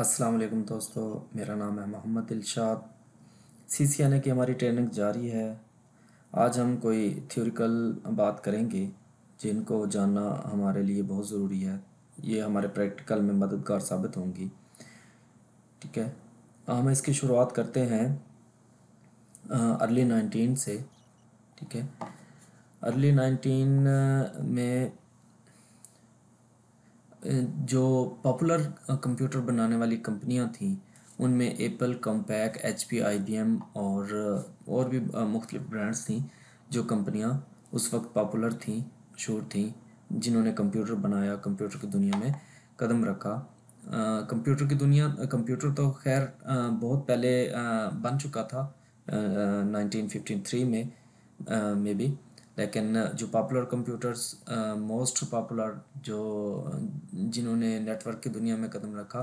अस्सलाम वालेकुम दोस्तों मेरा नाम है मोहम्मद इल्शाद सी सी एन ए की हमारी ट्रेनिंग जारी है आज हम कोई थ्योरिकल बात करेंगे जिनको जानना हमारे लिए बहुत ज़रूरी है ये हमारे प्रैक्टिकल में मददगार साबित होंगी ठीक है हम इसकी शुरुआत करते हैं अर्ली नाइनटीन से ठीक है अर्ली नाइनटीन में जो पॉपुलर कंप्यूटर बनाने वाली कंपनियां थीं उनमें Apple Compaq H P I B M और और भी मुख्तलिफ ब्रांड्स थी जो कंपनियां उस वक्त पॉपुलर थीं मशहूर थी जिन्होंने कंप्यूटर बनाया कंप्यूटर की दुनिया में कदम रखा कंप्यूटर की दुनिया कंप्यूटर तो खैर बहुत पहले आ, बन चुका था नाइनटीन फिफ्टी थ्री में मे बी लेकिन uh, जो पॉपुलर कंप्यूटर्स मोस्ट पॉपुलर जो uh, जिन्होंने नेटवर्क की दुनिया में कदम रखा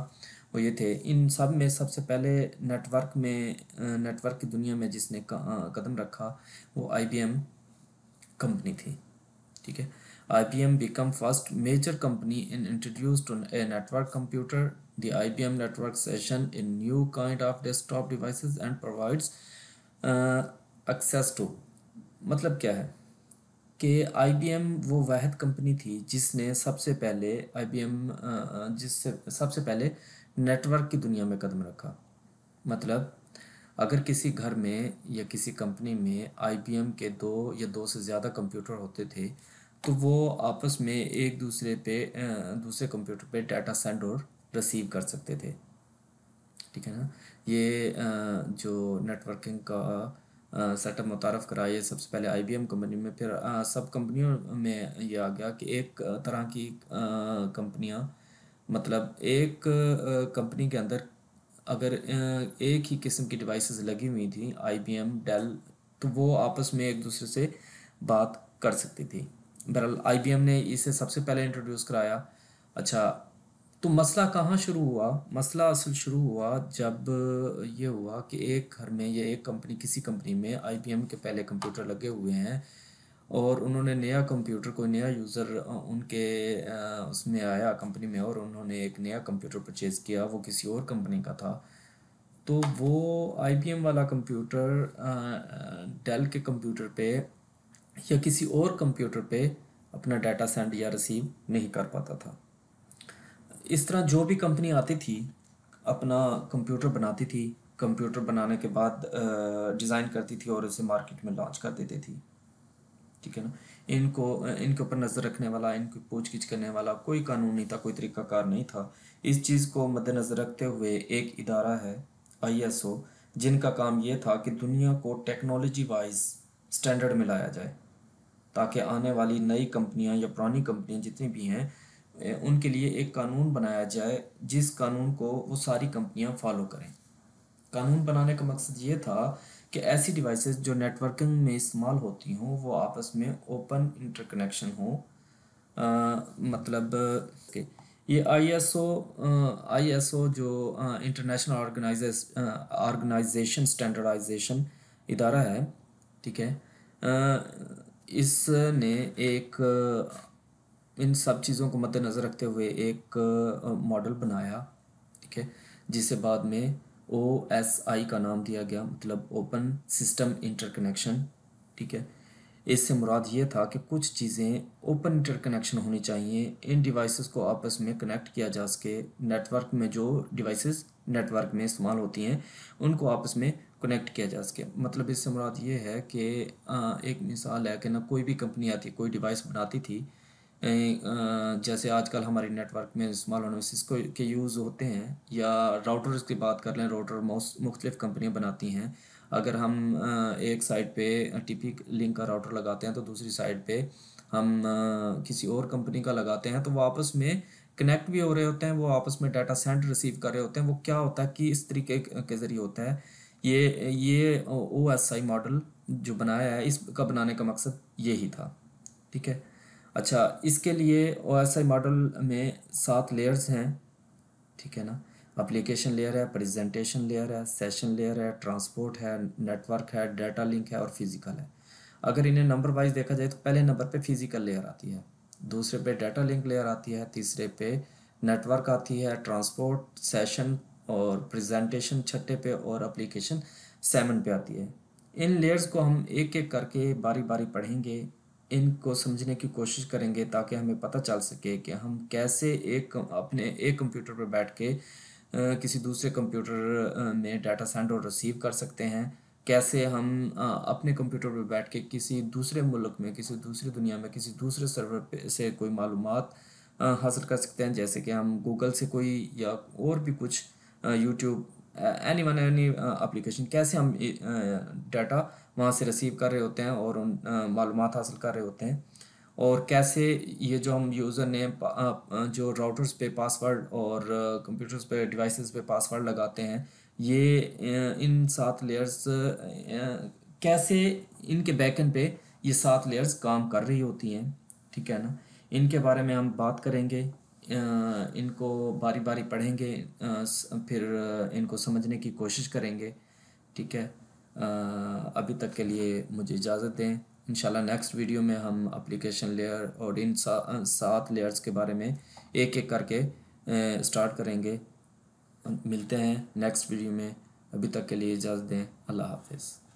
वो ये थे इन सब में सबसे पहले नेटवर्क में नेटवर्क uh, की दुनिया में जिसने कदम रखा वो आईबीएम कंपनी थी ठीक है I M become first major company in introduced a network computer the M network session in new kind of desktop devices and provides access to मतलब क्या है कि आई वो वह कंपनी थी जिसने सबसे पहले आई जिससे सबसे पहले नेटवर्क की दुनिया में कदम रखा मतलब अगर किसी घर में या किसी कंपनी में आई के दो या दो से ज़्यादा कंप्यूटर होते थे तो वो आपस में एक दूसरे पे दूसरे कंप्यूटर पे डाटा सेंड और रिसीव कर सकते थे ठीक है ना ये जो नेटवर्किंग का सेटअप मुतारफ़ कराया सबसे पहले आई बी एम कंपनी में फिर आ, सब कंपनियों में ये आ गया कि एक तरह की कंपनियाँ मतलब एक कंपनी के अंदर अगर एक ही किस्म की डिवाइसेस लगी हुई थी आई बी एम डेल तो वो आपस में एक दूसरे से बात कर सकती थी बहरहाल आई बी एम ने इसे सबसे पहले इंट्रोड्यूस कराया अच्छा तो मसला कहाँ शुरू हुआ मसला असल शुरू हुआ जब ये हुआ कि एक घर में या एक कंपनी किसी कंपनी में आई के पहले कंप्यूटर लगे हुए हैं और उन्होंने नया कंप्यूटर कोई नया यूज़र उनके उसमें आया कंपनी में और उन्होंने एक नया कंप्यूटर परचेज़ किया वो किसी और कंपनी का था तो वो आई वाला कंप्यूटर डेल के कंप्यूटर पे या किसी और कंप्यूटर पे अपना डाटा सेंड या रिसीव नहीं कर पाता था इस तरह जो भी कंपनी आती थी अपना कंप्यूटर बनाती थी कंप्यूटर बनाने के बाद डिज़ाइन करती थी और उसे मार्केट में लॉन्च कर देती थी ठीक है ना इनको इनके ऊपर नज़र रखने वाला इनकी पूछ गिछ करने वाला कोई कानून नहीं था कोई तरीकाकार नहीं था इस चीज़ को मद्देनज़र रखते हुए एक इदारा है आईएसओ जिनका काम ये था कि दुनिया को टेक्नोलॉजी वाइज स्टैंडर्ड में लाया जाए ताकि आने वाली नई कंपनियां या पुरानी कंपनियां जितनी भी हैं उनके लिए एक कानून बनाया जाए जिस कानून को वो सारी कंपनियां फॉलो करें कानून बनाने का मकसद ये था कि ऐसी डिवाइसेस जो नेटवर्किंग में इस्तेमाल होती हों वो आपस में ओपन इंटरकनेक्शन हो आ, मतलब के ये आईएसओ आईएसओ जो इंटरनेशनल ऑर्गेनाइजेस ऑर्गेनाइजेशन स्टैंडर्डाइजेशन इदारा है ठीक है आ, इसने एक इन सब चीज़ों को मद्देनज़र रखते हुए एक मॉडल बनाया ठीक है जिसे बाद में ओ एस आई का नाम दिया गया मतलब ओपन सिस्टम इंटरकनेक्शन ठीक है इससे मुराद ये था कि कुछ चीज़ें ओपन इंटरकनेक्शन होनी चाहिए इन डिवाइसेस को आपस में कनेक्ट किया जा सके नेटवर्क में जो डिवाइसेस नेटवर्क में इस्तेमाल होती हैं उनको आपस में कनेक्ट किया जा सके मतलब इससे मुराद ये है कि एक मिसाल है कि ना कोई भी कंपनी आती कोई डिवाइस बनाती थी अं, जैसे आजकल हमारे नेटवर्क में स्मॉल को के यूज़ होते हैं या राउटर्स की बात कर लें राउटर मुख्तलिफ कंपनियाँ बनाती हैं अगर हम एक साइड पे टीपी लिंक का राउटर लगाते हैं तो दूसरी साइड पे हम किसी और कंपनी का लगाते हैं तो वो आपस में कनेक्ट भी हो रहे होते हैं वो आपस में डाटा सेंड रिसीव कर रहे होते हैं वो क्या होता है कि इस तरीके के ज़रिए होता है ये ये ओ एस आई मॉडल जो बनाया है इसका बनाने का मकसद यही था ठीक है अच्छा इसके लिए ओ मॉडल में सात लेयर्स हैं ठीक है ना अप्लीकेशन लेयर है प्रेजेंटेशन लेयर है सेशन लेयर है ट्रांसपोर्ट है नेटवर्क है डाटा लिंक है और फिजिकल है अगर इन्हें नंबर वाइज देखा जाए तो पहले नंबर पे फिजिकल लेयर आती है दूसरे पे डाटा लिंक लेयर आती है तीसरे पे नेटवर्क आती है ट्रांसपोर्ट सेशन और प्रेजेंटेशन छठे पे और अप्लीकेशन सेवन पे आती है इन लेयर्स को हम एक एक करके बारी बारी पढ़ेंगे इनको समझने की कोशिश करेंगे ताकि हमें पता चल सके कि हम कैसे एक अपने एक कंप्यूटर पर बैठ के किसी दूसरे कंप्यूटर में डाटा सेंड और रिसीव कर सकते हैं कैसे हम अपने कंप्यूटर पर बैठ के किसी दूसरे मुल्क में किसी दूसरी दुनिया में किसी दूसरे सर्वर से कोई मालूम हासिल कर सकते हैं जैसे कि हम गूगल से कोई या और भी कुछ YouTube any one any application कैसे हम डाटा uh, वहाँ से रिसीव कर रहे होते हैं और उन uh, मालूम हासिल कर रहे होते हैं और कैसे ये जो हम यूज़र नेम uh, जो राउटर्स पे पासवर्ड और कंप्यूटर्स पे डिवाइसेस पे पासवर्ड लगाते हैं ये इन सात लेयर्स कैसे इनके बैकन पे ये सात लेयर्स काम कर रही होती हैं ठीक है ना इनके बारे में हम बात करेंगे इनको बारी बारी पढ़ेंगे फिर इनको समझने की कोशिश करेंगे ठीक है अभी तक के लिए मुझे इजाज़त दें इंशाल्लाह नेक्स्ट वीडियो में हम अप्लीकेशन लेयर और इन सात लेयर्स के बारे में एक एक करके स्टार्ट करेंगे मिलते हैं नेक्स्ट वीडियो में अभी तक के लिए इजाज़त दें अल्लाह हाफिज़